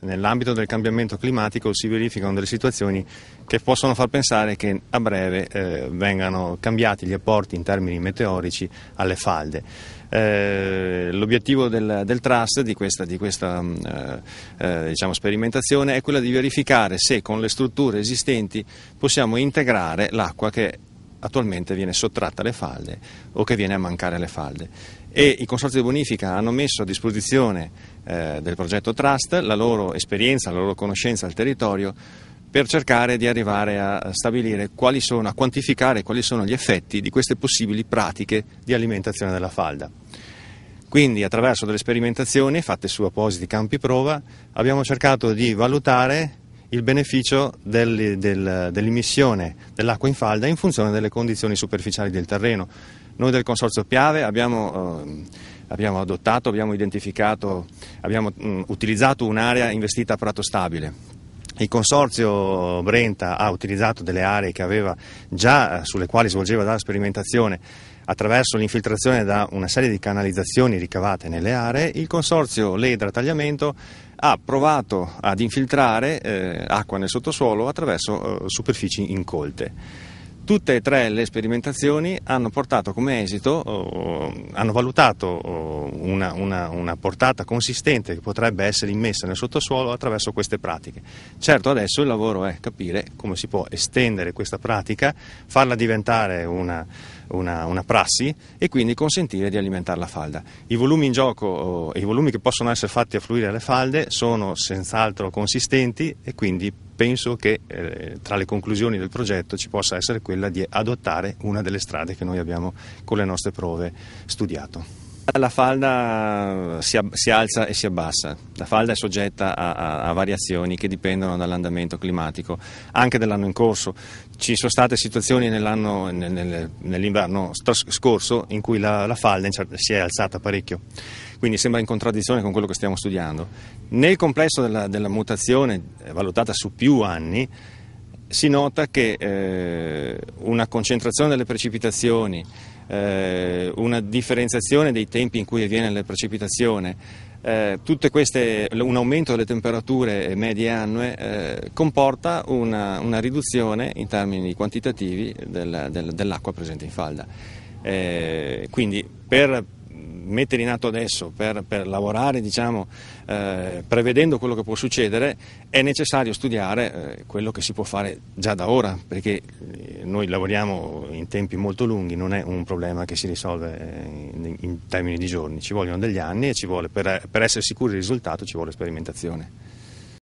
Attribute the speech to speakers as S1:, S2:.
S1: nell'ambito del cambiamento climatico si verificano delle situazioni che possono far pensare che a breve eh, vengano cambiati gli apporti in termini meteorici alle falde. Eh, l'obiettivo del, del, Trust di questa, di questa mm, eh, eh, diciamo, sperimentazione è quello di verificare se con le strutture esistenti possiamo integrare l'acqua che attualmente viene sottratta alle falde o che viene a mancare alle falde. E i consorzi di bonifica hanno messo a disposizione eh, del progetto Trust la loro esperienza, la loro conoscenza del territorio per cercare di arrivare a stabilire quali sono, a quantificare quali sono gli effetti di queste possibili pratiche di alimentazione della falda. Quindi attraverso delle sperimentazioni fatte su appositi campi prova abbiamo cercato di valutare il beneficio del, del, dell'immissione dell'acqua in falda in funzione delle condizioni superficiali del terreno. Noi del Consorzio Piave abbiamo, eh, abbiamo adottato, abbiamo identificato, abbiamo mh, utilizzato un'area investita a prato stabile il consorzio Brenta ha utilizzato delle aree che aveva già, eh, sulle quali svolgeva già la sperimentazione attraverso l'infiltrazione da una serie di canalizzazioni ricavate nelle aree, il consorzio Ledra Tagliamento ha provato ad infiltrare eh, acqua nel sottosuolo attraverso eh, superfici incolte. Tutte e tre le sperimentazioni hanno portato come esito, hanno valutato una, una, una portata consistente che potrebbe essere immessa nel sottosuolo attraverso queste pratiche. Certo adesso il lavoro è capire come si può estendere questa pratica, farla diventare una, una, una, prassi e quindi consentire di alimentare la falda. I volumi in gioco, e i volumi che possono essere fatti affluire alle falde sono senz'altro consistenti e quindi penso che eh, tra le conclusioni del progetto ci possa essere quella di adottare una delle strade che noi abbiamo con le nostre prove studiato la falda si, si, alza e si abbassa, la falda è soggetta a, a, a variazioni che dipendono dall'andamento climatico, anche dell'anno in corso. Ci sono state situazioni nell'anno, nel, nel, nell'inverno scorso in cui la, la falda si è alzata parecchio quindi sembra in contraddizione con quello che stiamo studiando. Nel complesso della, della mutazione, eh, valutata su più anni, si nota che eh, una concentrazione delle precipitazioni, eh, una differenziazione dei tempi in cui avviene la precipitazione, eh, queste, un aumento delle temperature medie annue eh, comporta una, una, riduzione in termini quantitativi del, del, dell'acqua presente in falda. Eh, quindi per mettere in atto adesso per, per lavorare, diciamo, eh, prevedendo quello che può succedere, è necessario studiare eh, quello che si può fare già da ora, perché eh, noi lavoriamo in tempi molto lunghi, non è un problema che si risolve eh, in, in termini di giorni, ci vogliono degli anni e vuole, per, per essere sicuri del risultato ci vuole sperimentazione.